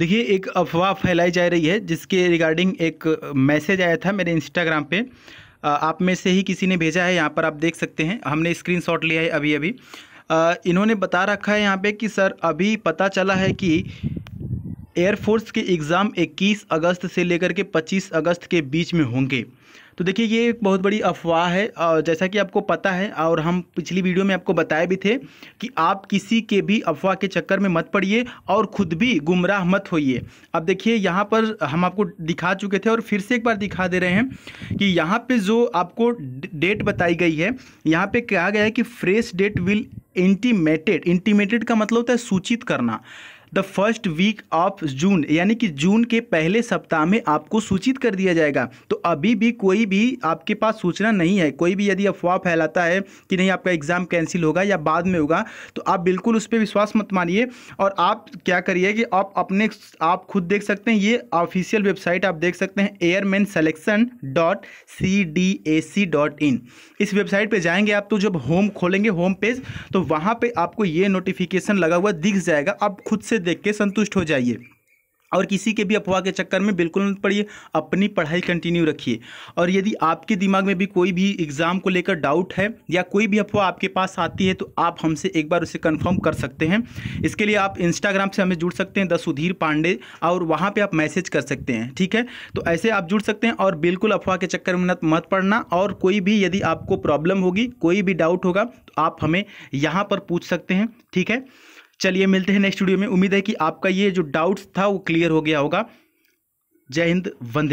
देखिए एक अफवाह फैलाई जा रही है जिसके रिगार्डिंग एक मैसेज आया था मेरे इंस्टाग्राम पे आप में से ही किसी ने भेजा है यहाँ पर आप देख सकते हैं हमने स्क्रीनशॉट लिया है अभी अभी इन्होंने बता रखा है यहाँ पे कि सर अभी पता चला है कि एयरफोर्स के एग्ज़ाम 21 अगस्त से लेकर के 25 अगस्त के बीच में होंगे तो देखिए ये एक बहुत बड़ी अफवाह है और जैसा कि आपको पता है और हम पिछली वीडियो में आपको बताए भी थे कि आप किसी के भी अफवाह के चक्कर में मत पड़िए और ख़ुद भी गुमराह मत होइए अब देखिए यहाँ पर हम आपको दिखा चुके थे और फिर से एक बार दिखा दे रहे हैं कि यहाँ पे जो आपको डेट बताई गई है यहाँ पर कहा गया है कि fresh date will intimated intimated का मतलब होता है सूचित करना the first week of June यानी कि जून के पहले सप्ताह में आपको सूचित कर दिया जाएगा तो अभी भी कोई भी आपके पास सूचना नहीं है कोई भी यदि अफवाह फैलाता है कि नहीं आपका एग्ज़ाम कैंसिल होगा या बाद में होगा तो आप बिल्कुल उस पर विश्वास मत मानिए और आप क्या करिए कि आप अपने आप खुद देख सकते हैं ये ऑफिशियल वेबसाइट आप देख सकते हैं airman selection dot C D A C dot in इस वेबसाइट पर जाएंगे आप तो जब होम खोलेंगे होम पेज तो वहाँ पर आपको ये नोटिफिकेशन लगा हुआ दिख जाएगा आप खुद से उसे देख के संतुष्ट हो जाइए और किसी के भी अफवाह के चक्कर में बिल्कुल मत पड़िए अपनी पढ़ाई कंटिन्यू रखिए और यदि आपके दिमाग में भी कोई भी एग्ज़ाम को लेकर डाउट है या कोई भी अफवाह आपके पास आती है तो आप हमसे एक बार उसे कंफर्म कर सकते हैं इसके लिए आप इंस्टाग्राम से हमें जुड़ सकते हैं द सुधीर पांडे और वहाँ पर आप मैसेज कर सकते हैं ठीक है तो ऐसे आप जुड़ सकते हैं और बिल्कुल अफवाह के चक्कर में मत पड़ना और कोई भी यदि आपको प्रॉब्लम होगी कोई भी डाउट होगा तो आप हमें यहाँ पर पूछ सकते हैं ठीक है चलिए मिलते हैं नेक्स्ट वीडियो में उम्मीद है कि आपका ये जो डाउट्स था वो क्लियर हो गया होगा जय हिंद वंदे